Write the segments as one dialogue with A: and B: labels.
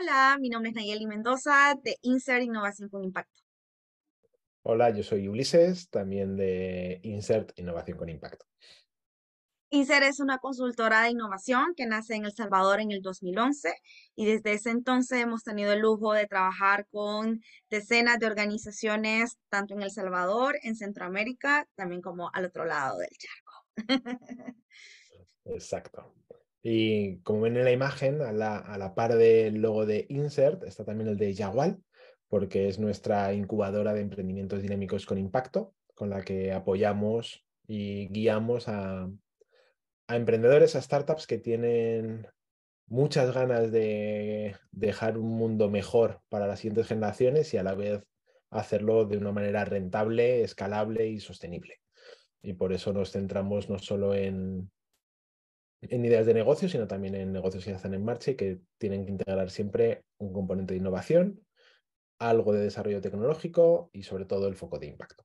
A: Hola, mi nombre es Nayeli Mendoza de Insert Innovación con Impacto.
B: Hola, yo soy Ulises, también de Insert Innovación con Impacto.
A: INSERT es una consultora de innovación que nace en El Salvador en el 2011 y desde ese entonces hemos tenido el lujo de trabajar con decenas de organizaciones, tanto en El Salvador, en Centroamérica, también como al otro lado del charco.
B: Exacto. Y como ven en la imagen, a la, par del logo de Insert está también el de Yagual, porque es nuestra incubadora de emprendimientos dinámicos con impacto, con la que apoyamos y guiamos a emprendedores, a startups que tienen muchas ganas de dejar un mundo mejor para las siguientes generaciones y a la vez hacerlo de una manera rentable, escalable y sostenible. Y por eso nos centramos no solo en en ideas de negocio, sino también en negocios que ya están en marcha y que tienen que integrar siempre un componente de innovación, algo de desarrollo tecnológico y sobre todo el foco de impacto.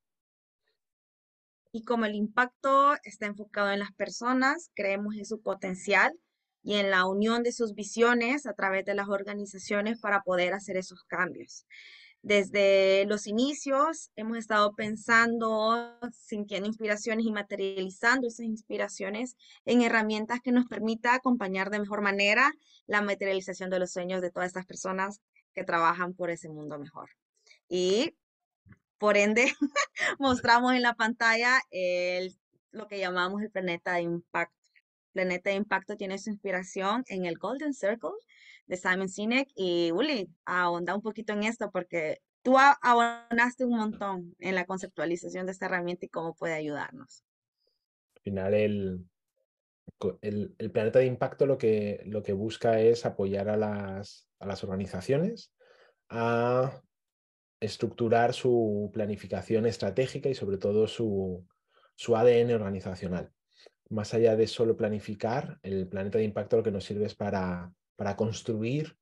A: Y como el impacto está enfocado en las personas, creemos en su potencial y en la unión de sus visiones a través de las organizaciones para poder hacer esos cambios. Desde los inicios hemos estado pensando, sintiendo inspiraciones y materializando esas inspiraciones en herramientas que nos permita acompañar de mejor manera la materialización de los sueños de todas estas personas que trabajan por ese mundo mejor. Y por ende, mostramos en la pantalla lo que llamamos el planeta de impacto. Planeta de Impacto tiene su inspiración en el Golden Circle, Simon Sinek. Y Uli, ahonda un poquito en esto porque tú abonaste un montón en la conceptualización de esta herramienta y cómo puede ayudarnos.
B: Al final, el, el, el planeta de impacto lo que, lo que busca es apoyar a las, a las organizaciones a estructurar su planificación estratégica y sobre todo su, su ADN organizacional. Más allá de solo planificar, el planeta de impacto lo que nos sirve es para para construir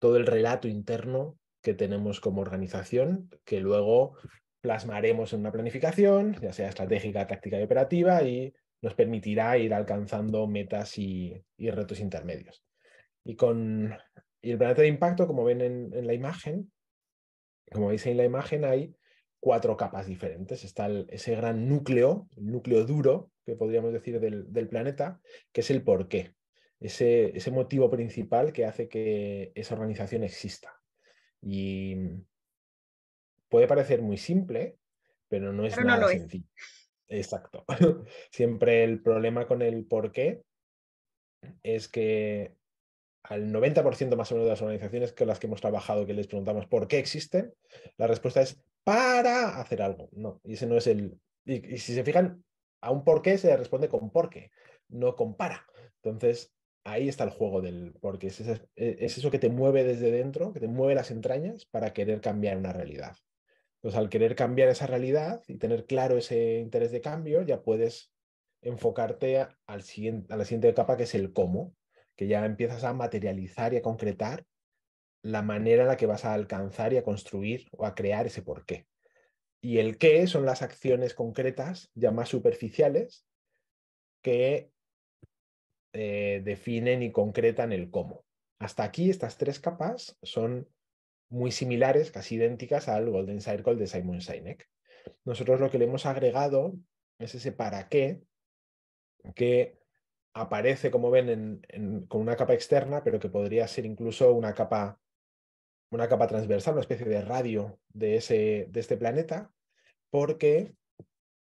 B: todo el relato interno que tenemos como organización, que luego plasmaremos en una planificación, ya sea estratégica, táctica y operativa, y nos permitirá ir alcanzando metas y, retos intermedios. Y con el planeta de impacto, como ven en, la imagen, como veis en la imagen, hay cuatro capas diferentes. Está ese gran núcleo, el núcleo duro, que podríamos decir del, del planeta, que es el porqué ese, motivo principal que hace que esa organización exista. Y mm, puede parecer muy simple, pero no es nada sencillo. Exacto. Siempre el problema con el por qué es que al 90% más o menos de las organizaciones con las que hemos trabajado, que les preguntamos por qué existen, la respuesta es para hacer algo. No, y ese no es el. Y, si se fijan, a un por qué se responde con por qué, no con para. Entonces, ahí está el juego del, porque e, es, eso que te mueve desde dentro, que te mueve las entrañas para querer cambiar una realidad. Entonces, al querer cambiar esa realidad y tener claro ese interés de cambio, ya puedes enfocarte a, al siguiente, a la siguiente capa, que es el cómo, que ya empiezas a materializar y a concretar la manera en la que vas a alcanzar y a construir o a crear ese por qué. Y el qué son las acciones concretas, ya más superficiales, que eh, definen y concretan el cómo. Hasta aquí estas tres capas son muy similares, casi idénticas al Golden Circle de Simon Sinek. Nosotros lo que le hemos agregado es ese para qué que aparece, como ven, con una capa externa, pero que podría ser incluso una capa, una capa transversal, una especie de radio de, ese, de este planeta, porque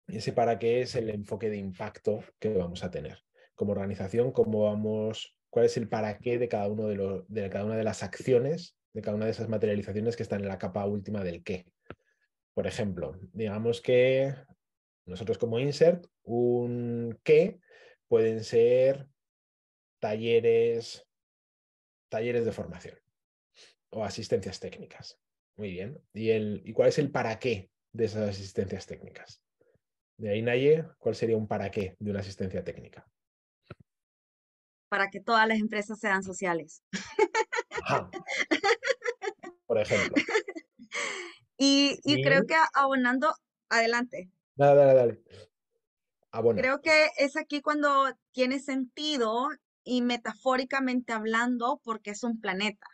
B: ese para qué es el enfoque de impacto que vamos a tener como organización, cómo vamos, cuál es el para qué de cada, uno de, los, de cada una de las acciones, de cada una de esas materializaciones que están en la capa última del qué. Por ejemplo, digamos que nosotros como insert, un qué pueden ser talleres, talleres de formación o asistencias técnicas. Muy bien. ¿Y, el, ¿Y cuál es el para qué de esas asistencias técnicas? De ahí, Naye, ¿cuál sería un para qué de una asistencia técnica?
A: para que todas las empresas sean sociales. Por ejemplo. Y, creo que abonando, adelante.
B: Dale, dale, dale. Creo
A: que es aquí cuando tiene sentido y metafóricamente hablando, porque es un planeta.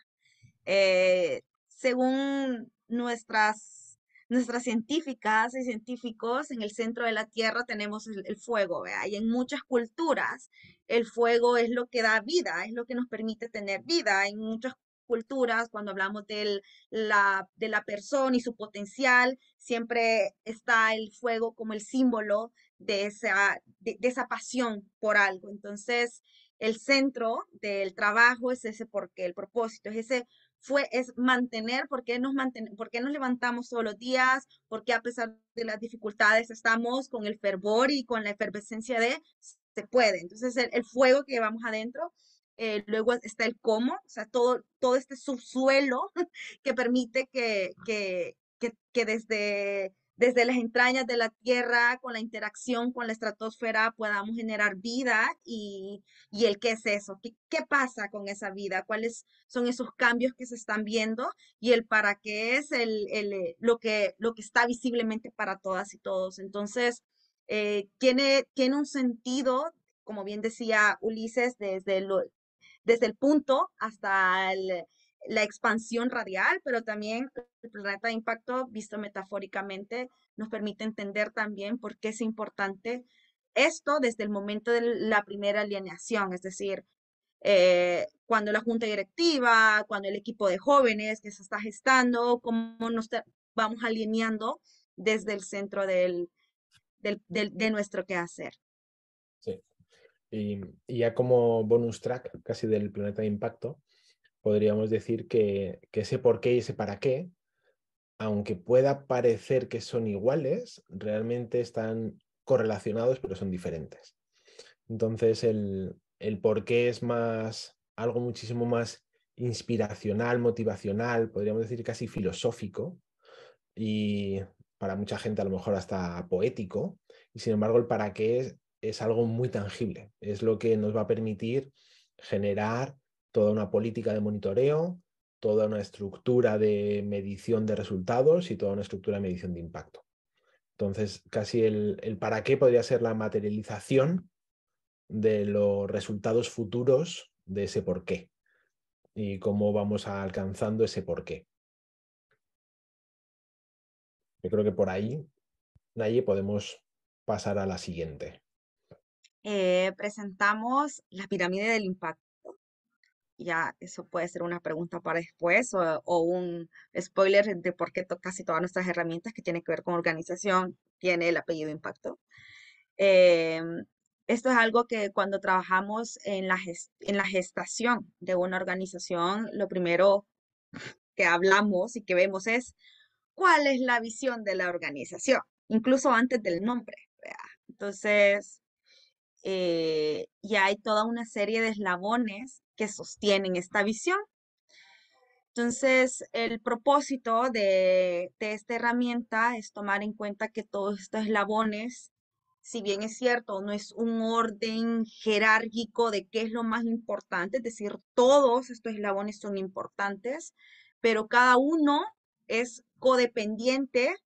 A: Eh, según nuestras nuestras científicas y científicos en el centro de la Tierra tenemos el, fuego, Hay y en muchas culturas el fuego es lo que da vida, es lo que nos permite tener vida. En muchas culturas, cuando hablamos del, de la persona y su potencial, siempre está el fuego como el símbolo de esa, de esa pasión por algo. Entonces, el centro del trabajo es ese porque el propósito, es ese fue, es mantener por qué, nos manten, porque nos levantamos todos los días, por qué a pesar de las dificultades estamos con el fervor y con la efervescencia de se puede. Entonces, el, fuego que llevamos adentro. Eh, luego está el cómo, o sea, todo, todo este subsuelo que permite que, que, que desde desde las entrañas de la Tierra, con la interacción con la estratosfera, podamos generar vida y, el qué es eso, ¿Qué, pasa con esa vida, cuáles son esos cambios que se están viendo y el para qué es el, eh, lo, que, lo que está visiblemente para todas y todos. Entonces, eh, tiene, tiene un sentido, como bien decía Ulises, desde, lo, desde el punto hasta el la expansión radial, pero también el planeta de impacto visto metafóricamente nos permite entender también por qué es importante esto desde el momento de la primera alineación, es decir, eh, cuando la junta directiva, cuando el equipo de jóvenes que se está gestando, cómo nos vamos alineando desde el centro de nuestro quehacer.
B: Sí. y, ya como bonus track casi del planeta de impacto, podríamos decir que, ese por qué y ese para qué, aunque pueda parecer que son iguales, realmente están correlacionados, pero son diferentes. Entonces, el, el por qué es más algo muchísimo más inspiracional, motivacional, podríamos decir casi filosófico y para mucha gente a lo mejor hasta poético. Y sin embargo, el para qué es algo muy tangible, es lo que nos va a permitir generar toda una política de monitoreo, toda una estructura de medición de resultados y toda una estructura de medición de impacto. Entonces, casi el, para qué podría ser la materialización de los resultados futuros de ese por qué y cómo vamos alcanzando ese por qué. Yo creo que por ahí, Naye, podemos pasar a la siguiente.
A: Eh, presentamos la pirámide del impacto ya eso puede ser una pregunta para después o, un spoiler de por qué casi todas nuestras herramientas que tienen que ver con organización tiene el apellido impacto. Em, esto es algo que cuando trabajamos en la, en la gestación de una organización, lo primero que hablamos y que vemos es cuál es la visión de la organización, incluso antes del nombre. Entonces, eh, ya hay toda una serie de eslabones que sostienen esta visión. Entonces, el propósito de, esta herramienta es tomar en cuenta que todos estos eslabones si bien es cierto, no es un orden jerárquico de qué es lo más importante, es decir, todos estos eslabones son importantes, pero cada uno es codependiente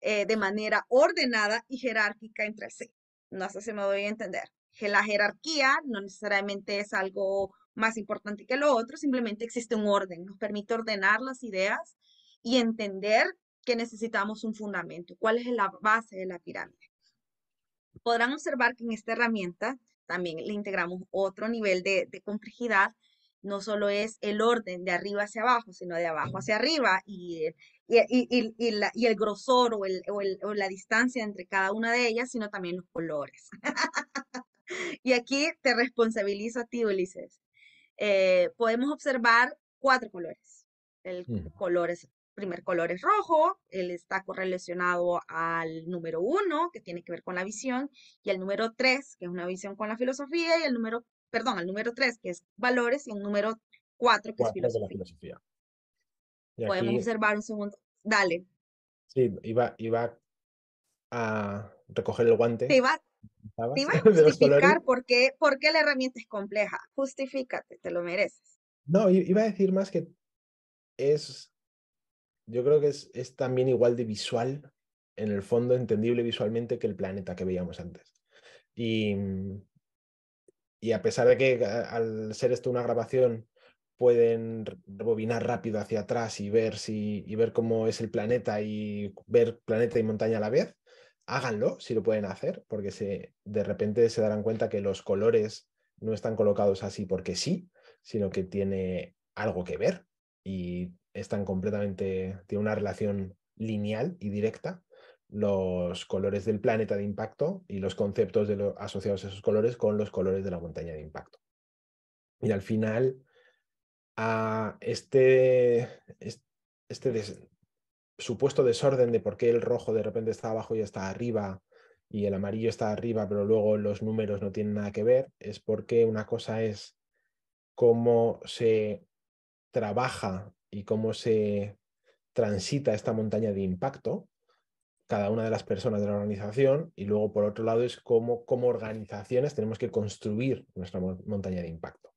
A: eh, de manera ordenada y jerárquica entre sí. No sé si me doy a entender. la jerarquía no necesariamente es algo más importante que lo otro, simplemente existe un orden, nos permite ordenar las ideas y entender que necesitamos un fundamento, cuál es la base de la pirámide. Podrán observar que en esta herramienta también le integramos otro nivel de, complejidad, no solo es el orden de arriba hacia abajo, sino de abajo hacia arriba y, y, el grosor o, o, la distancia entre cada una de ellas, sino también los colores. y aquí te responsabilizo a ti, Ulises. Eh, podemos observar cuatro colores. El color es, primer color es rojo, él está correlacionado al número uno, que tiene que ver con la visión, y el número tres, que es una visión con la filosofía, y el número, perdón, al número tres, que es valores, y el número cuatro, que es filosofía. La filosofía.
B: podemos observar
A: un segundo. Dale.
B: Sí, iba, a recoger el guante. Te ¿Te iba a justificar
A: por qué, por qué la herramienta es compleja. Justifícate, te lo mereces.
B: No, iba a decir más que es, yo creo que es, es también igual de visual, en el fondo entendible visualmente que el planeta que veíamos antes. Y, mm, y a pesar de que al ser esto una grabación pueden rebobinar rápido hacia atrás y ver, si, y ver cómo es el planeta y ver planeta y montaña a la vez, háganlo si lo pueden hacer, porque se, de repente se darán cuenta que los colores no están colocados así porque sí, sino que tiene algo que ver y están completamente, tiene una relación lineal y directa los colores del planeta de impacto y los conceptos de asociados a esos colores con los colores de la montaña de impacto. Y al final, a este, este supuesto desorden de por qué el rojo de repente está abajo y está arriba y el amarillo está arriba, pero luego los números no tienen nada que ver, es porque una cosa es cómo se trabaja y cómo se transita esta montaña de impacto, cada una de las personas de la organización, y luego por otro lado es cómo como organizaciones tenemos que construir nuestra montaña de impacto.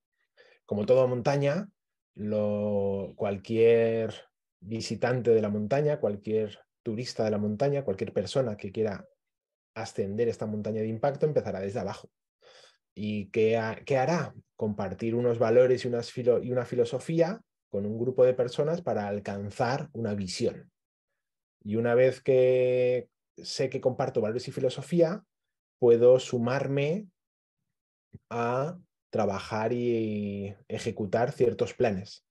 B: Como toda montaña, lo, cualquier visitante de la montaña, cualquier turista de la montaña, cualquier persona que quiera ascender esta montaña de impacto empezará desde abajo. ¿Y qué, hará? Compartir unos valores y una filosofía con un grupo de personas para alcanzar una visión. Y una vez que sé que comparto valores y filosofía, puedo sumarme a trabajar y ejecutar ciertos planes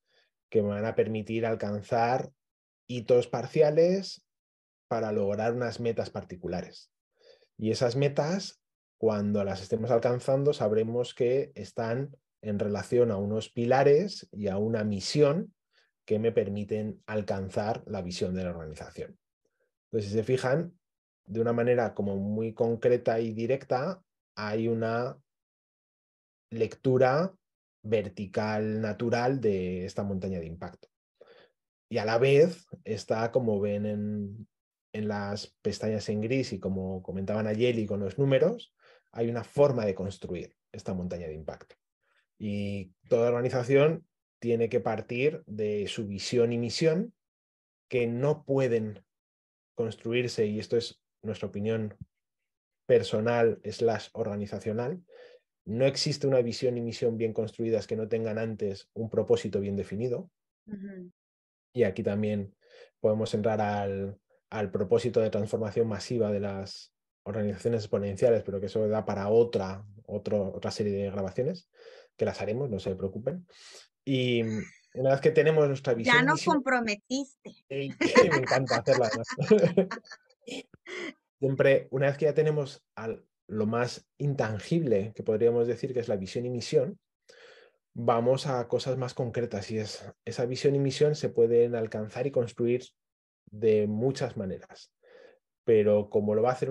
B: que me van a permitir alcanzar hitos parciales para lograr unas metas particulares. Y esas metas, cuando las estemos alcanzando, sabremos que están en relación a unos pilares y a una misión que me permiten alcanzar la visión de la organización. Entonces, si se fijan, de una manera como muy concreta y directa, hay una lectura vertical natural de esta montaña de impacto. Y a la vez está, como ven en, en las pestañas en gris y como comentaban a Yeli con los números, hay una forma de construir esta montaña de impacto. Y toda organización tiene que partir de su visión y misión que no pueden construirse, y esto es nuestra opinión personal slash organizacional, no existe una visión y misión bien construidas que no tengan antes un propósito bien definido. Y aquí también podemos entrar al, al, propósito de transformación masiva de las organizaciones exponenciales, pero que eso da para otra, otra serie de grabaciones, que las haremos, no se preocupen. Y una vez que tenemos nuestra visión... Ya nos
A: comprometiste.
B: me encanta hacerla. Siempre, una vez que ya tenemos al, lo más intangible, que podríamos decir que es la visión y misión, vamos a cosas más concretas y esa visión y misión se pueden alcanzar y construir de muchas maneras. Pero como lo va a hacer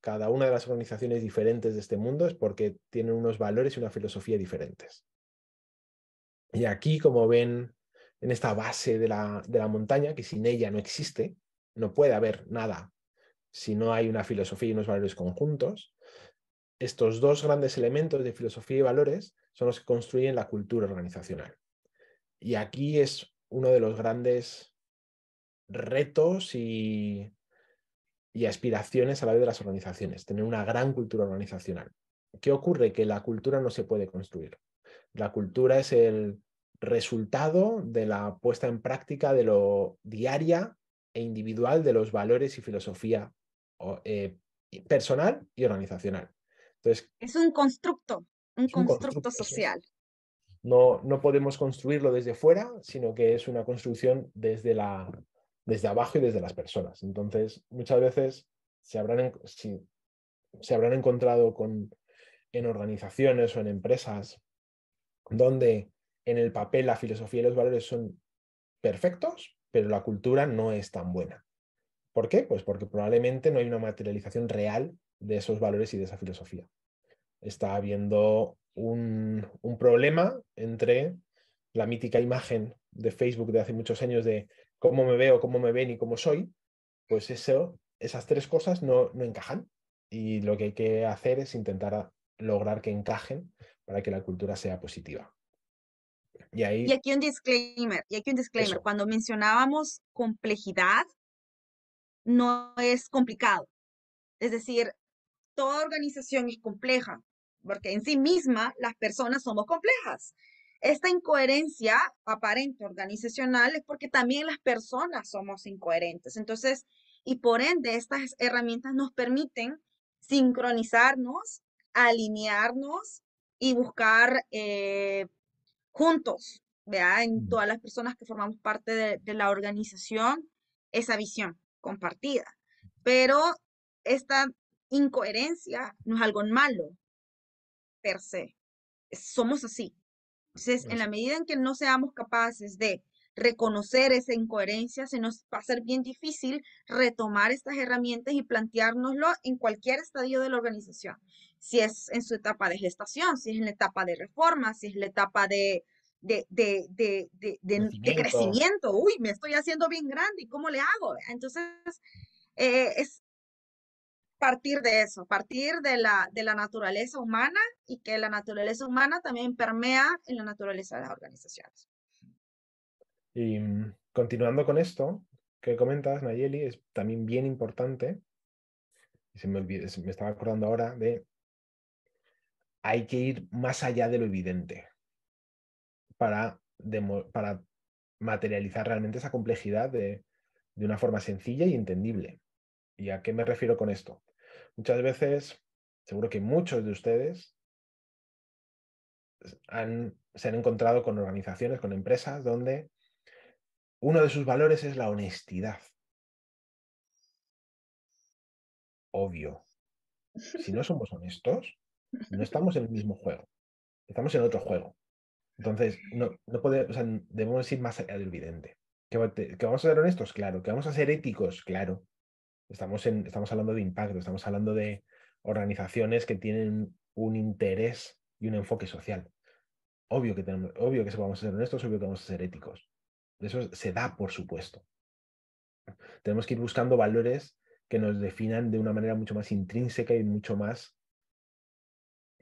B: cada una de las organizaciones diferentes de este mundo es porque tienen unos valores y una filosofía diferentes. Y aquí, como ven en esta base de la montaña, que sin ella no existe, no puede haber nada si no hay una filosofía y unos valores conjuntos, estos dos grandes elementos de filosofía y valores son los que construyen la cultura organizacional. Y aquí es uno de los grandes retos y, aspiraciones a la vez de las organizaciones, tener una gran cultura organizacional. ¿Qué ocurre? Que la cultura no se puede construir. La cultura es el resultado de la puesta en práctica de lo diaria e individual de los valores y filosofía eh, personal y organizacional es
A: un constructo, un, constructo, social.
B: No, no podemos construirlo desde fuera, sino que es una construcción desde, la, desde abajo y desde las personas. Entonces, muchas veces se habrán, si, se habrán encontrado con, en organizaciones o en empresas donde en el papel la filosofía y los valores son perfectos, pero la cultura no es tan buena. ¿Por qué? Pues porque probablemente no hay una materialización real de esos valores y de esa filosofía. Está habiendo un, problema entre la mítica imagen de Facebook de hace muchos años de cómo me veo, cómo me ven y cómo soy, pues eso, esas tres cosas no, no encajan. Y lo que hay que hacer es intentar lograr que encajen para que la cultura sea positiva. Y,
A: aquí un disclaimer, y aquí un disclaimer. Cuando mencionábamos complejidad, no es complicado. Es decir, toda organización es compleja, porque en sí misma las personas somos complejas. Esta incoherencia aparente organizacional es porque también las personas somos incoherentes. Entonces, y por ende, estas herramientas nos permiten sincronizarnos, alinearnos y buscar eh, juntos, ¿verdad? en todas las personas que formamos parte de, de la organización, esa visión compartida. Pero esta incoherencia no es algo malo, per se. Somos así. Entonces, en la medida en que no seamos capaces de reconocer esa incoherencia, se nos va a ser bien difícil retomar estas herramientas y planteárnoslo en cualquier estadio de la organización. Si es en su etapa de gestación, si es en la etapa de reforma, si es la etapa de, de, crecimiento. Uy, me estoy haciendo bien grande, ¿y cómo le hago? Entonces, eh, es, partir de eso, partir de la, de la naturaleza humana y que la naturaleza humana también permea en la naturaleza de las organizaciones.
B: Y em, continuando con esto que comentas, Nayeli, es también bien importante, se me, estaba acordando ahora de, hay que ir más allá de lo evidente para, para materializar realmente esa complejidad de una forma sencilla y entendible. ¿Y a qué me refiero con esto? Muchas veces, seguro que muchos de ustedes han, se han encontrado con organizaciones, con empresas donde uno de sus valores es la honestidad. Obvio. Si no somos honestos, no estamos en el mismo juego. Estamos en otro juego. Entonces, no, no debemos ir más allá ¿Que vamos a ser honestos? Claro. ¿Que vamos a ser éticos? Claro. Estamos, hablando de impacto, estamos hablando de organizaciones que tienen un interés y un enfoque social. Obvio que, tenemos, obvio que vamos a ser honestos, obvio que vamos a ser éticos. Eso se da, por supuesto. Tenemos que ir buscando valores que nos definan de una manera mucho más intrínseca y mucho más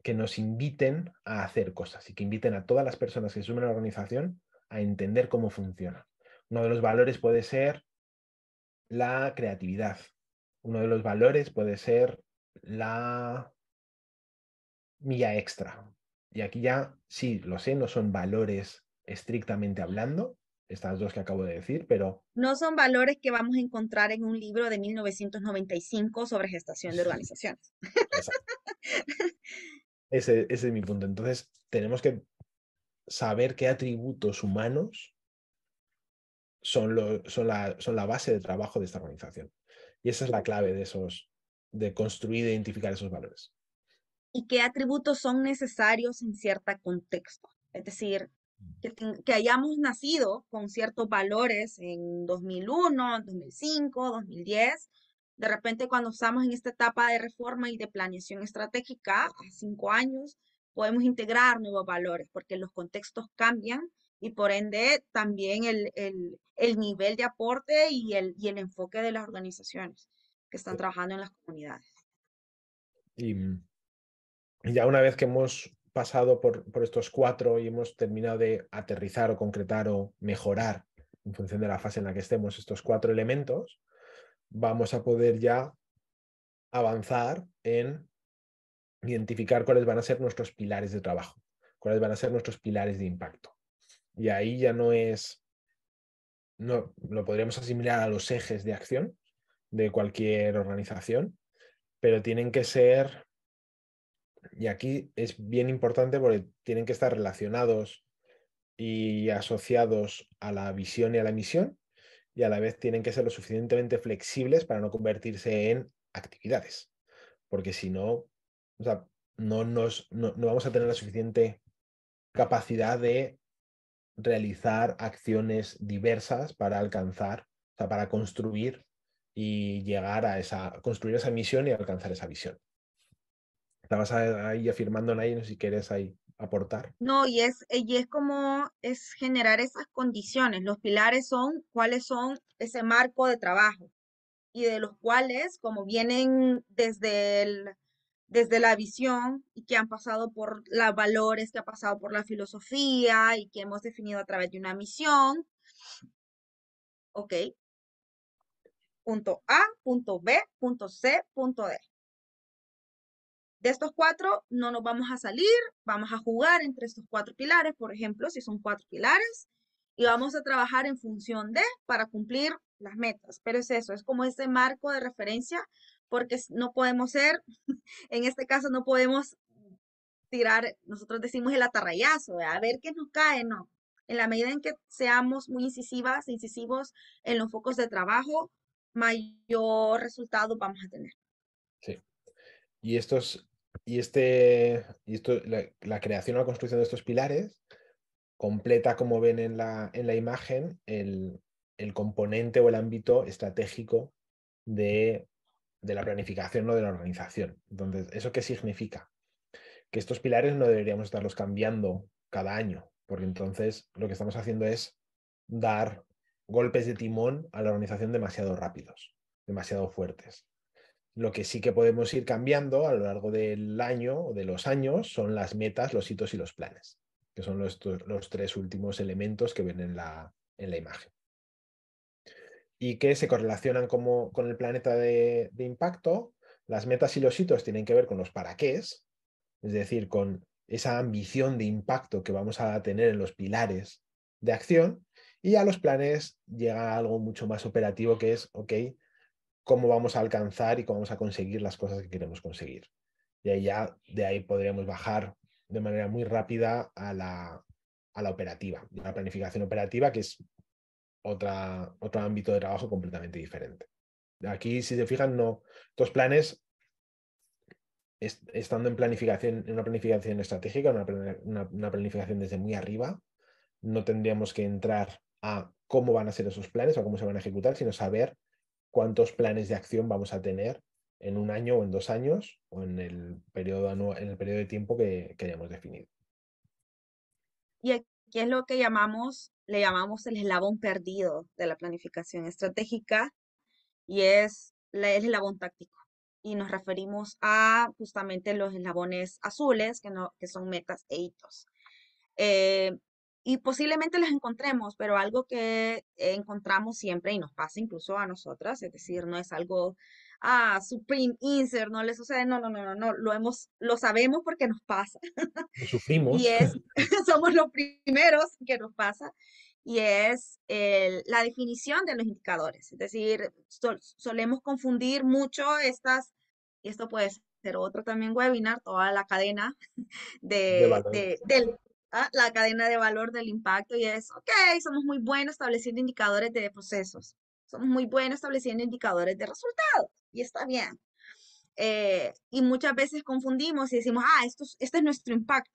B: que nos inviten a hacer cosas y que inviten a todas las personas que se sumen a la organización a entender cómo funciona. Uno de los valores puede ser la creatividad, uno de los valores puede ser la milla extra. Y aquí ya, sí, lo sé, no son valores estrictamente hablando, estas dos que acabo de decir, pero...
A: No son valores que vamos a encontrar en un libro de 1995 sobre gestación de organizaciones.
B: ese, ese es mi punto. Entonces, tenemos que saber qué atributos humanos son, la, base de trabajo de esta organización. Y esa es la clave de esos, de construir e identificar esos valores.
A: ¿Y qué atributos son necesarios en cierto contexto? Es decir, que, hayamos nacido con ciertos valores en 2001, 2005, 2010. De repente, cuando estamos en esta etapa de reforma y de planeación estratégica, a cinco años, podemos integrar nuevos valores porque los contextos cambian y por ende también el, nivel de aporte y el, enfoque de las organizaciones que están trabajando en las comunidades.
B: Mm, y ya una vez que hemos pasado por, por, estos cuatro y hemos terminado de aterrizar o concretar o mejorar en función de la fase en la que estemos estos cuatro elementos, vamos a poder ya avanzar en identificar cuáles van a ser nuestros pilares de trabajo, cuáles van a ser nuestros pilares de impacto. Y ahí ya no es, no, lo podríamos asimilar a los ejes de acción de cualquier organización, pero tienen que ser, y aquí es bien importante porque tienen que estar relacionados y asociados a la visión y a la misión, y a la vez tienen que ser lo suficientemente flexibles para no convertirse en actividades, porque si no, no, nos, no, no vamos a tener la suficiente capacidad de realizar acciones diversas para alcanzar, o sea, para construir y llegar a esa, construir esa misión y alcanzar esa visión. Estabas ahí afirmando, ahí, no si quieres ahí
A: aportar. No, y es, y es como es generar esas condiciones. Los pilares son cuáles son ese marco de trabajo y de los cuales, como vienen desde el, desde la visión y que han pasado por los valores, que ha pasado por la filosofía y que hemos definido a través de una misión. Ok. Punto A, punto B, punto C, punto D. De estos cuatro no nos vamos a salir, vamos a jugar entre estos cuatro pilares, por ejemplo, si son cuatro pilares, y vamos a trabajar en función de para cumplir las metas. Pero es eso, es como ese marco de referencia porque no podemos ser, en este caso no podemos tirar, nosotros decimos el atarrayazo, a ver qué nos cae, no. En la medida en que seamos muy incisivas, incisivos en los focos de trabajo, mayor resultado vamos a tener.
B: Sí. Y estos, y este, y esto, la, la creación o la construcción de estos pilares completa, como ven en la, en la imagen, el, el componente o el ámbito estratégico de de la planificación, no de la organización. Entonces, ¿eso qué significa? Que estos pilares no deberíamos estarlos cambiando cada año, porque entonces lo que estamos haciendo es dar golpes de timón a la organización demasiado rápidos, demasiado fuertes. Lo que sí que podemos ir cambiando a lo largo del año o de los años son las metas, los hitos y los planes, que son los, los tres últimos elementos que ven en la, en la imagen y que se correlacionan como, con el planeta de, impacto. Las metas y los hitos tienen que ver con los para qué es, decir, con esa ambición de impacto que vamos a tener en los pilares de acción. Y a los planes llega algo mucho más operativo que es, ok, cómo vamos a alcanzar y cómo vamos a conseguir las cosas que queremos conseguir. Y ahí ya de ahí podríamos bajar de manera muy rápida a la, a la operativa, a la planificación operativa, que es otra, otro ámbito de trabajo completamente diferente. Aquí, si se fijan no. Estos planes, estando en planificación, en una planificación estratégica, una, una, planificación desde muy arriba, no tendríamos que entrar a cómo van a ser esos planes o cómo se van a ejecutar, sino saber cuántos planes de acción vamos a tener en un año o en dos años o en el periodo, en el periodo de tiempo que, hayamos definido.
A: Y que es lo que llamamos, le llamamos el eslabón perdido de la planificación estratégica y es el eslabón táctico. Y nos referimos a justamente los eslabones azules, que, no, que son metas e hitos. Eh, y posiblemente los encontremos, pero algo que encontramos siempre y nos pasa incluso a nosotras, es decir, no es algo ah, Supreme, Insert, no le sucede, no, no, no, no, no, lo, hemos, lo sabemos porque nos pasa. sufrimos. y es, somos los primeros que nos pasa, y es la definición de los indicadores. Es decir, solemos confundir mucho estas, y esto puede ser otro también webinar, toda la cadena de, ah, la cadena de valor del impacto, y es, ok, somos muy buenos estableciendo indicadores de procesos muy buenos estableciendo indicadores de resultados y está bien. Eh, y muchas veces confundimos y decimos, ah, esto, este es nuestro impacto.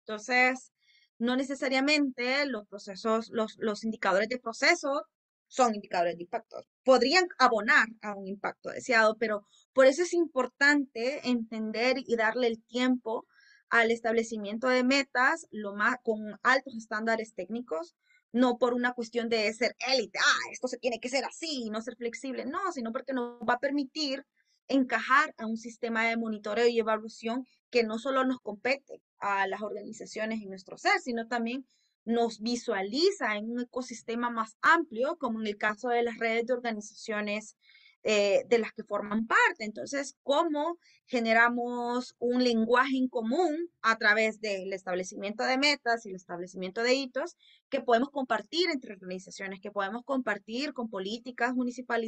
A: Entonces, no necesariamente los procesos, los, indicadores de proceso son indicadores de impacto. Podrían abonar a un impacto deseado, pero por eso es importante entender y darle el tiempo al establecimiento de metas lo más, con altos estándares técnicos, no por una cuestión de ser élite, ah, esto se tiene que ser así no ser flexible, no, sino porque nos va a permitir encajar a un sistema de monitoreo y evaluación que no solo nos compete a las organizaciones y nuestro ser, sino también nos visualiza en un ecosistema más amplio, como en el caso de las redes de organizaciones eh, de las que forman parte. Entonces, ¿cómo generamos un lenguaje en común a través del establecimiento de metas y el establecimiento de hitos que podemos compartir entre organizaciones, que podemos compartir con políticas municipales,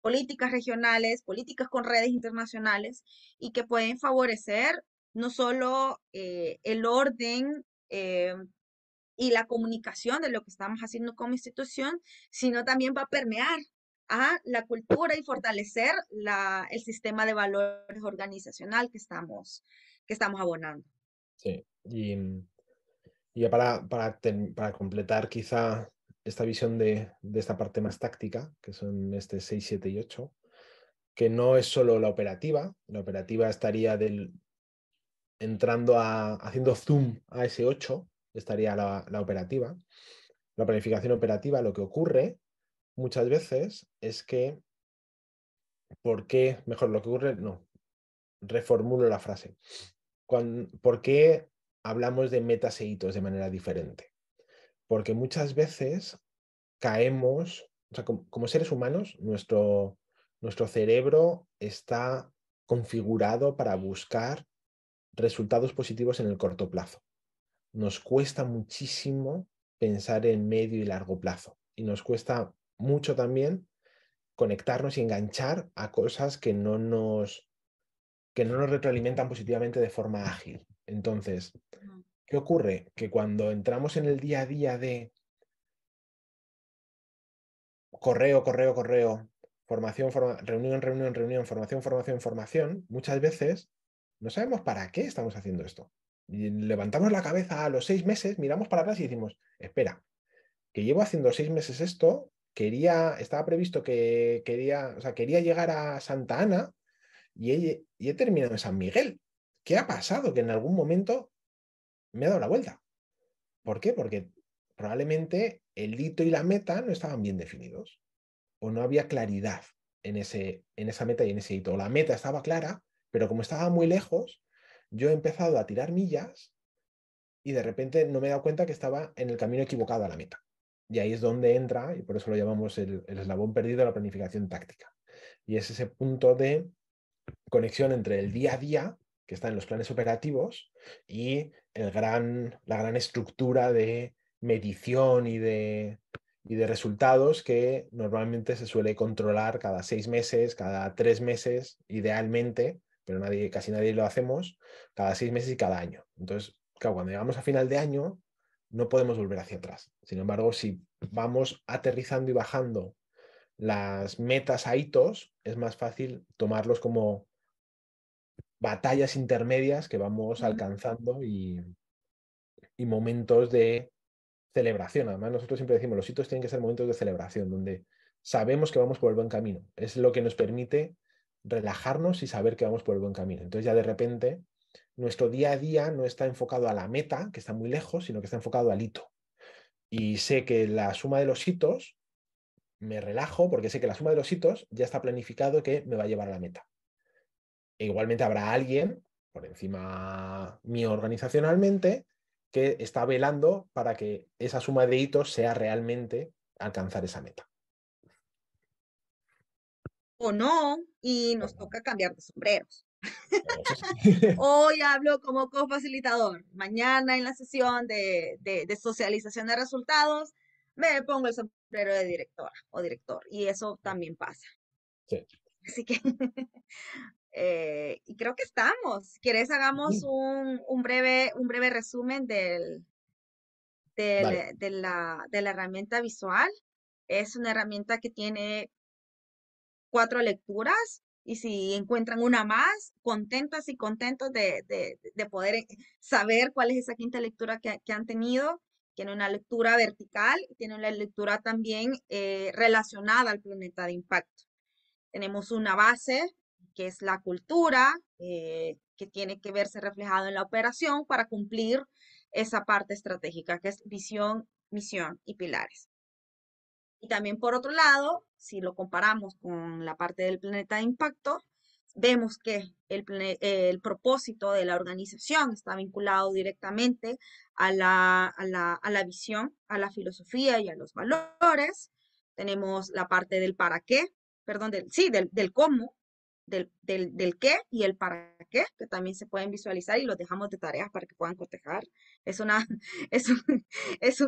A: políticas regionales, políticas con redes internacionales y que pueden favorecer no solo eh, el orden eh, y la comunicación de lo que estamos haciendo como institución, sino también va a permear a la cultura y fortalecer el sistema de valores organizacional que estamos, que estamos abonando. Sí,
B: y, mm, y para, para, completar quizá esta visión de, de, esta parte más táctica, que son este 6, 7 y 8, que no es solo la operativa, la operativa estaría del, entrando a, haciendo zoom a ese 8, estaría la, la operativa, la planificación operativa, lo que ocurre muchas veces es que, ¿por qué? Mejor lo que ocurre, no, reformulo la frase. ¿Por qué hablamos de metas e de manera diferente? Porque muchas veces caemos, o sea, como, como seres humanos, nuestro, nuestro cerebro está configurado para buscar resultados positivos en el corto plazo. Nos cuesta muchísimo pensar en medio y largo plazo y nos cuesta mucho también conectarnos y enganchar a cosas que no nos, que no nos retroalimentan positivamente de forma ágil. Entonces, ¿qué ocurre? Que cuando entramos en el día a día de correo, correo, correo, formación, reunión, reunión, reunión, formación, formación, formación, muchas veces no sabemos para qué estamos haciendo esto. Y levantamos la cabeza a los seis meses, miramos para atrás y decimos, espera, que llevo haciendo seis meses esto quería, estaba previsto que quería, o sea, quería llegar a Santa Ana y he, terminado en San Miguel. ¿Qué ha pasado? Que en algún momento me ha dado la vuelta. ¿Por qué? Porque probablemente el hito y la meta no estaban bien definidos o no había claridad en, ese, en esa meta y en ese hito. la meta estaba clara, pero como estaba muy lejos, yo he empezado a tirar millas y de repente no me he dado cuenta que estaba en el camino equivocado a la meta. Y ahí es donde entra, y por eso lo llamamos el, eslabón perdido de la planificación táctica. Y es ese punto de conexión entre el día a día, que está en los planes operativos, y el gran, la gran estructura de medición y de, y de resultados que normalmente se suele controlar cada seis meses, cada tres meses, idealmente, pero nadie, casi nadie lo hacemos, cada seis meses y cada año. Entonces, claro, cuando llegamos a final de año, no podemos volver hacia atrás. Sin embargo, si vamos aterrizando y bajando las metas a hitos, es más fácil tomarlos como batallas intermedias que vamos alcanzando y, momentos de celebración. Además, nosotros siempre decimos, los hitos tienen que ser momentos de celebración, donde sabemos que vamos por el buen camino. Es lo que nos permite relajarnos y saber que vamos por el buen camino. Entonces ya de repente nuestro día a día no está enfocado a la meta, que está muy lejos, sino que está enfocado al hito. Y sé que la suma de los hitos, me relajo porque sé que la suma de los hitos ya está planificado que me va a llevar a la meta. E igualmente habrá alguien por encima mío organizacionalmente que está velando para que esa suma de hitos sea realmente alcanzar esa meta.
A: O no, y nos toca cambiar de sombreros. Hoy hablo como co-facilitador. Mañana en la sesión de, socialización de resultados me pongo el sombrero de directora o director. Y eso también pasa. Sí. Así que, eh, y creo que estamos. ¿Quieres hagamos un, breve, un breve resumen del, de, la, de la herramienta visual? Es una herramienta que tiene cuatro lecturas y si encuentran una más, contentas y contentos de, poder eh, saber cuál es esa quinta lectura que, han tenido. Tiene una lectura vertical, tiene una lectura también eh, relacionada al planeta de impacto. Tenemos una base que es la cultura, eh, que tiene que verse reflejado en la operación para cumplir esa parte estratégica que es visión, misión y pilares. Y también por otro lado, si lo comparamos con la parte del planeta de impacto, vemos que el, el propósito de la organización está vinculado directamente a la, a, la, a la visión, a la filosofía y a los valores. Tenemos la parte del para qué, perdón, del, sí, del, del cómo, del, del, qué y el para qué, que también se pueden visualizar y los dejamos de tareas para que puedan cotejar. Es una, es,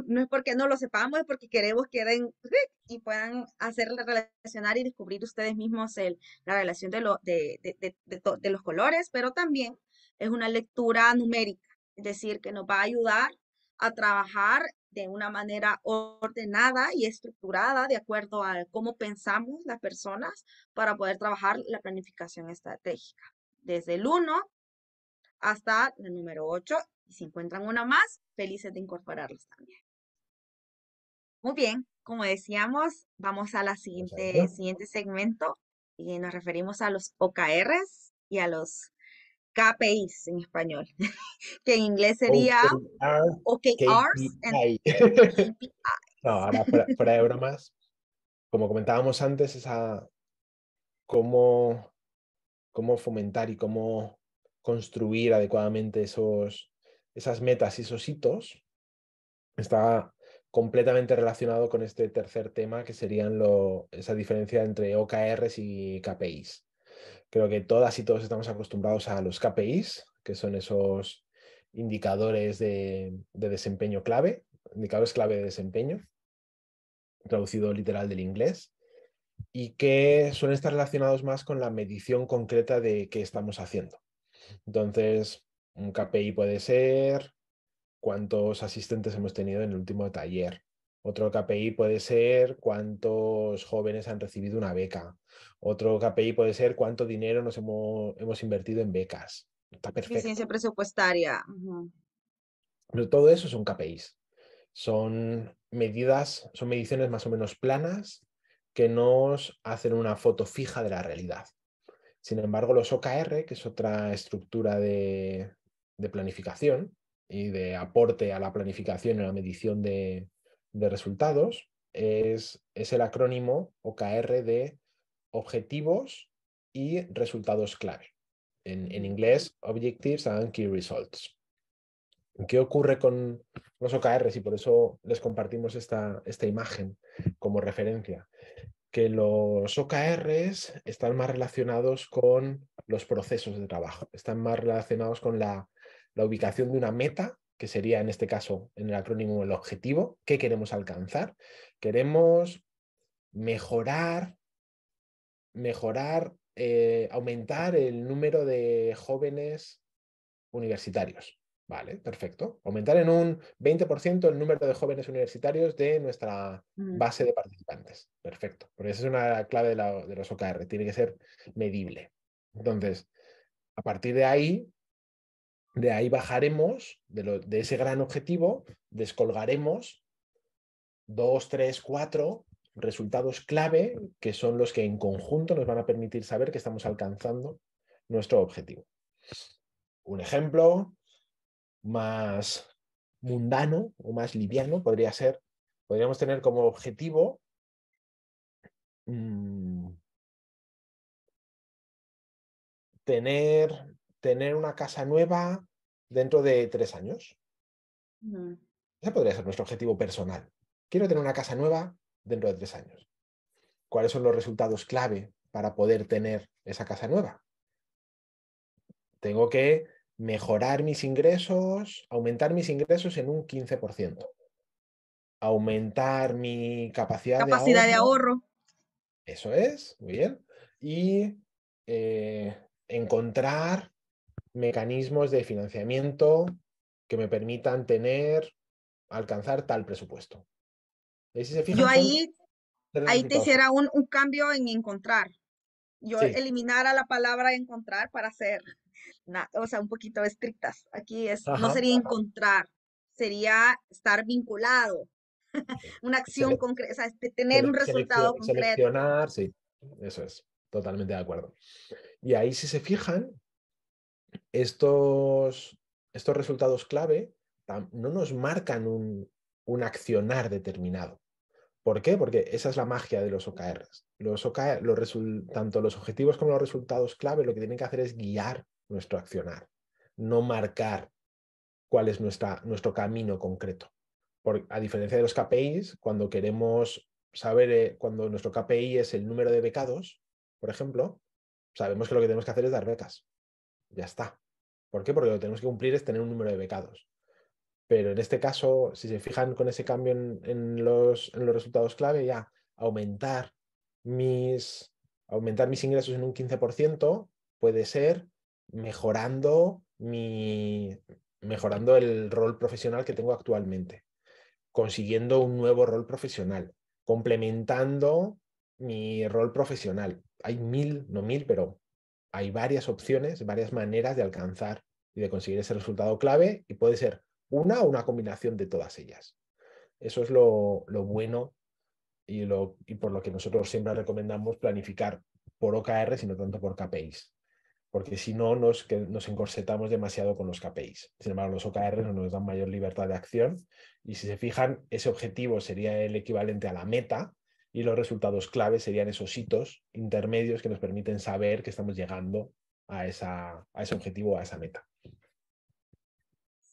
A: no es porque no lo sepamos, es porque queremos que den y puedan hacerle relacionar y descubrir ustedes mismos el, la relación de, de, de los colores, pero también es una lectura numérica, es decir, que nos va a ayudar a trabajar de una manera ordenada y estructurada de acuerdo a cómo pensamos las personas para poder trabajar la planificación estratégica. Desde el 1 hasta el número 8. Y si encuentran una más, felices de incorporarlos también. Muy bien, como decíamos, vamos a siguiente, siguiente segmento y nos referimos a los OKRs y a los KPIs en español, que en inglés sería OKRs and No, ahora
B: para como comentábamos antes, esa cómo, cómo fomentar y cómo construir adecuadamente esos, esas metas y esos hitos está completamente relacionado con este tercer tema que serían lo, esa diferencia entre OKRs y KPIs. Creo que todas y todos estamos acostumbrados a los KPIs, que son esos indicadores de, desempeño clave, indicadores clave de desempeño, traducido literal del inglés, y que suelen estar relacionados más con la medición concreta de qué estamos haciendo. Entonces, un KPI puede ser cuántos asistentes hemos tenido en el último taller, otro KPI puede ser cuántos jóvenes han recibido una beca. Otro KPI puede ser cuánto dinero nos hemos, invertido en becas. Eficiencia
A: presupuestaria.
B: todo eso son KPIs. Son medidas, son mediciones más o menos planas que nos hacen una foto fija de la realidad. Sin embargo, los OKR, que es otra estructura de, de planificación y de aporte a la planificación y a la medición de, de resultados es, es el acrónimo OKR de objetivos y resultados clave. En, inglés, Objectives and Key Results. ¿Qué ocurre con los OKRs? Y por eso les compartimos esta, esta imagen como referencia. Que los OKRs están más relacionados con los procesos de trabajo, están más relacionados con la, la ubicación de una meta que sería en este caso en el acrónimo el objetivo, ¿qué queremos alcanzar? Queremos mejorar, mejorar, eh, aumentar el número de jóvenes universitarios. Vale, perfecto. Aumentar en un 20% el número de jóvenes universitarios de nuestra mm. base de participantes. Perfecto. Porque esa es una clave de, de los OKR. Tiene que ser medible. Entonces, a partir de ahí, de ahí bajaremos, de, ese gran objetivo, descolgaremos dos, tres, cuatro resultados clave que son los que en conjunto nos van a permitir saber que estamos alcanzando nuestro objetivo. Un ejemplo más mundano o más liviano podría ser, podríamos tener como objetivo mm, tener tener una casa nueva dentro de tres años. Ese podría ser nuestro objetivo personal. Quiero tener una casa nueva dentro de tres años. ¿Cuáles son los resultados clave para poder tener esa casa nueva? Tengo que mejorar mis ingresos, aumentar mis ingresos en un 15%, aumentar mi capacidad, de, ahorro. de ahorro. Eso es, muy bien. Y eh, encontrar mecanismos de financiamiento que me permitan tener, alcanzar tal presupuesto. se Yo ahí,
A: ahí te hiciera un, cambio en encontrar. Yo eliminara la palabra encontrar para ser, o sea, un poquito estrictas. Aquí es, no sería encontrar, sería estar vinculado, una acción concreta, o este, tener un resultado concreto. Seleccionar,
B: sí, eso es, totalmente de acuerdo. Y ahí si se fijan, estos, estos resultados clave no nos marcan un, un accionar determinado. ¿Por qué? Porque esa es la magia de los OKRs. Los tanto los objetivos como los resultados clave lo que tienen que hacer es guiar nuestro accionar, no marcar cuál es nuestra, nuestro camino concreto. Por, a diferencia de los KPIs, cuando queremos saber, eh, cuando nuestro KPI es el número de becados, por ejemplo, sabemos que lo que tenemos que hacer es dar becas ya está. ¿Por qué? Porque lo que tenemos que cumplir es tener un número de becados. Pero en este caso, si se fijan con ese cambio en, los, en los, resultados clave, ya aumentar mis, aumentar mis ingresos en un 15% puede ser mejorando, mi, mejorando el rol profesional que tengo actualmente, consiguiendo un nuevo rol profesional, complementando mi rol profesional. Hay mil, no mil, pero hay varias opciones, varias maneras de alcanzar y de conseguir ese resultado clave y puede ser una o una combinación de todas ellas. Eso es lo, bueno y, lo, y por lo que nosotros siempre recomendamos planificar por OKR, sino tanto por KPIs, porque si no nos, nos encorsetamos demasiado con los KPIs. Sin embargo, los OKR nos dan mayor libertad de acción y si se fijan, ese objetivo sería el equivalente a la meta, y los resultados clave serían esos hitos intermedios que nos permiten saber que estamos llegando a, esa, a ese objetivo, a esa meta.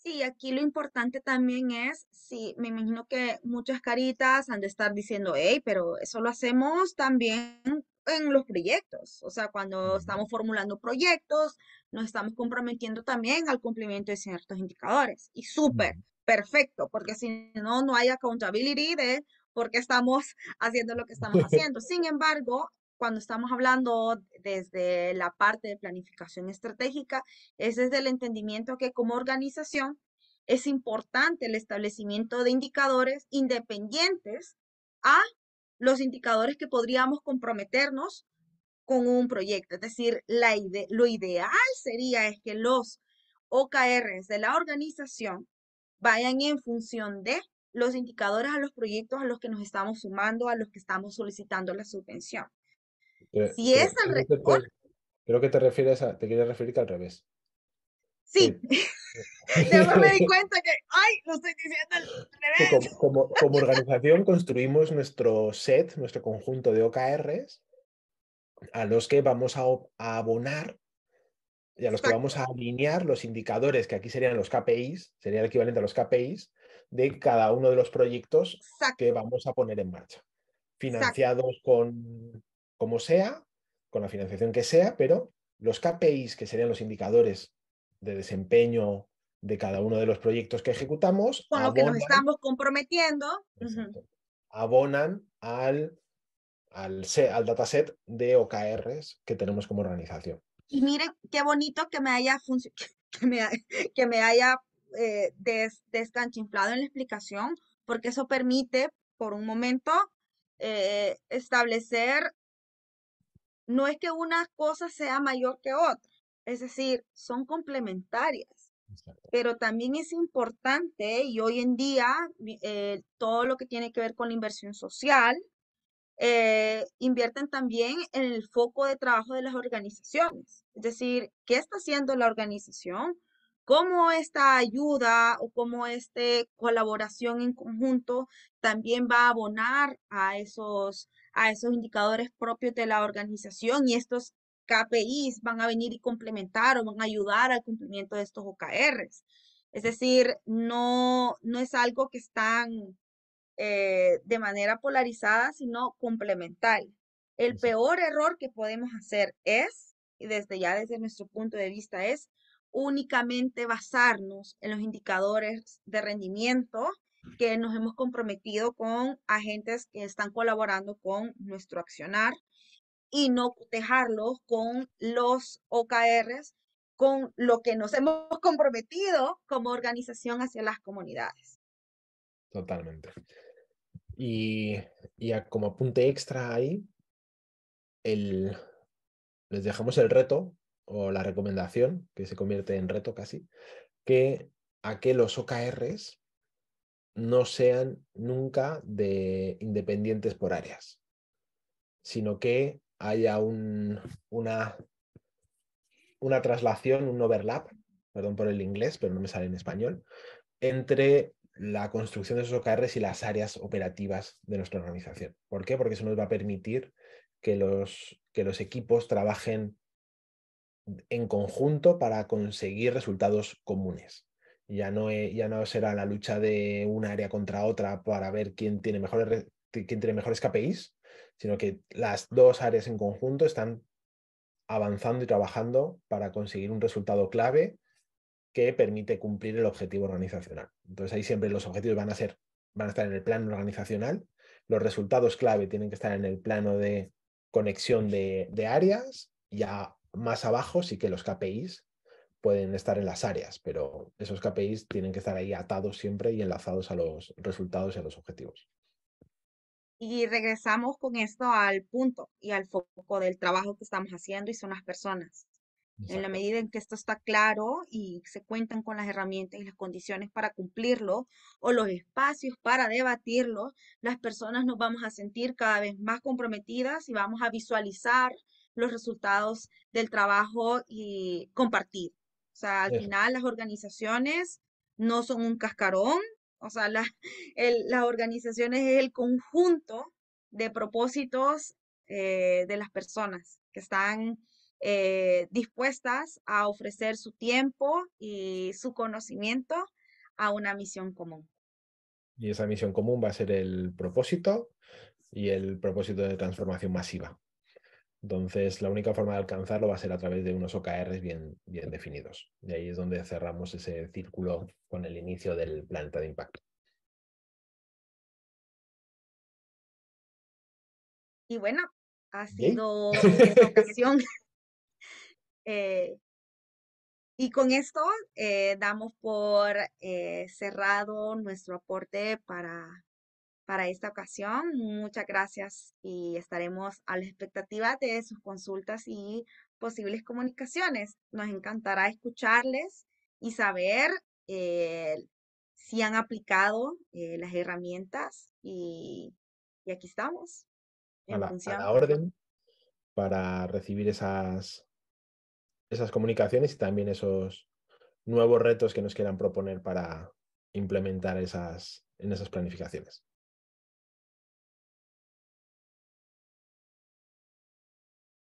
A: Sí, aquí lo importante también es, sí, me imagino que muchas caritas han de estar diciendo, hey, pero eso lo hacemos también en los proyectos, o sea, cuando estamos formulando proyectos, nos estamos comprometiendo también al cumplimiento de ciertos indicadores. Y súper, perfecto, porque si no, no hay accountability de, porque estamos haciendo lo que estamos haciendo. Sin embargo, cuando estamos hablando desde la parte de planificación estratégica, es desde el entendimiento que como organización es importante el establecimiento de indicadores independientes a los indicadores que podríamos comprometernos con un proyecto. Es decir, la lo ideal sería es que los OKRs de la organización vayan en función de los indicadores a los proyectos a los que nos estamos sumando, a los que estamos solicitando la subvención. si es
B: Creo, que te refieres a, te quieres referir al revés.
A: Sí. Después me di cuenta que, ay, lo estoy
B: diciendo al revés. Como, como, organización construimos nuestro set, nuestro conjunto de OKRs a los que vamos a, abonar y a los que vamos a alinear los indicadores, que aquí serían los KPIs, sería el equivalente a los KPIs, de cada uno de los proyectos que vamos a poner en marcha.
A: Financiados
B: con como sea, con la financiación que sea, pero los KPIs, que serían los indicadores de desempeño de cada uno de los proyectos que ejecutamos. Con lo que nos estamos
A: comprometiendo.
B: abonan al, al, al dataset de OKRs que tenemos como
A: organización. Y mire qué bonito que me haya, que que me haya eh, descanchinflado en la explicación, porque eso permite por un momento eh, establecer, no es que una cosa sea mayor que otra, es decir, son complementarias, pero también es importante y hoy en día eh, todo lo que tiene que ver con la inversión social, eh, invierten también en el foco de trabajo de las organizaciones, es decir, ¿qué está haciendo la organización? cómo esta ayuda o cómo esta colaboración en conjunto también va a abonar a esos, a esos indicadores propios de la organización y estos KPIs van a venir y complementar o van a ayudar al cumplimiento de estos OKRs. Es decir, no, no es algo que están eh, de manera polarizada, sino complementaria. El peor error que podemos hacer es, y desde ya desde nuestro punto de vista, es únicamente basarnos en los indicadores de rendimiento que nos hemos comprometido con agentes que están colaborando con nuestro accionar y no dejarlos con los OKRs, con lo que nos hemos comprometido como organización hacia las comunidades.
B: Totalmente. Y, y como apunte extra ahí, el, les dejamos el reto o la recomendación, que se convierte en reto casi, que a que los OKRs no sean nunca de independientes por áreas, sino que haya un, una, una traslación, un overlap, perdón por el inglés, pero no me sale en español, entre la construcción de esos OKRs y las áreas operativas de nuestra organización. ¿Por qué? Porque eso nos va a permitir que los, que los equipos trabajen en conjunto para conseguir resultados comunes. Ya no, e, ya no será la lucha de un área contra otra para ver quién tiene mejores, quién tiene mejores KPIs, sino que las dos áreas en conjunto están avanzando y trabajando para conseguir un resultado clave que permite cumplir el objetivo organizacional. Entonces ahí siempre los objetivos van a ser, van a estar en el plano organizacional, los resultados clave tienen que estar en el plano de conexión de, de áreas, ya más abajo sí que los KPIs pueden estar en las áreas, pero esos KPIs tienen que estar ahí atados siempre y enlazados a los resultados y a los objetivos.
A: Y regresamos con esto al punto y al foco del trabajo que estamos haciendo y son las personas. En la medida en que esto está claro y se cuentan con las herramientas y las condiciones para cumplirlo o los espacios para debatirlo, las personas nos vamos a sentir cada vez más comprometidas y vamos a visualizar los resultados del trabajo y compartir. O sea, al final las organizaciones no son un cascarón, o sea, las organizaciones es el conjunto de propósitos eh, de las personas que están eh, dispuestas a ofrecer su tiempo y su conocimiento a una misión común.
B: Y esa misión común va a ser el propósito y el propósito de transformación masiva. Entonces, la única forma de alcanzarlo va a ser a través de unos OKRs bien, bien definidos. Y ahí es donde cerramos ese círculo con
A: el inicio del planeta de impacto. Y bueno, ha sido esta ocasión. Eh, y con esto eh, damos por eh, cerrado nuestro aporte para, para esta ocasión. Muchas gracias y estaremos a la expectativa de sus consultas y posibles comunicaciones. Nos encantará escucharles y saber eh, si han aplicado eh, las herramientas y, y aquí estamos. a, la, a la, orden
B: para recibir esas, esas comunicaciones y también esos nuevos retos que nos quieran proponer
A: para implementar esas, en esas planificaciones.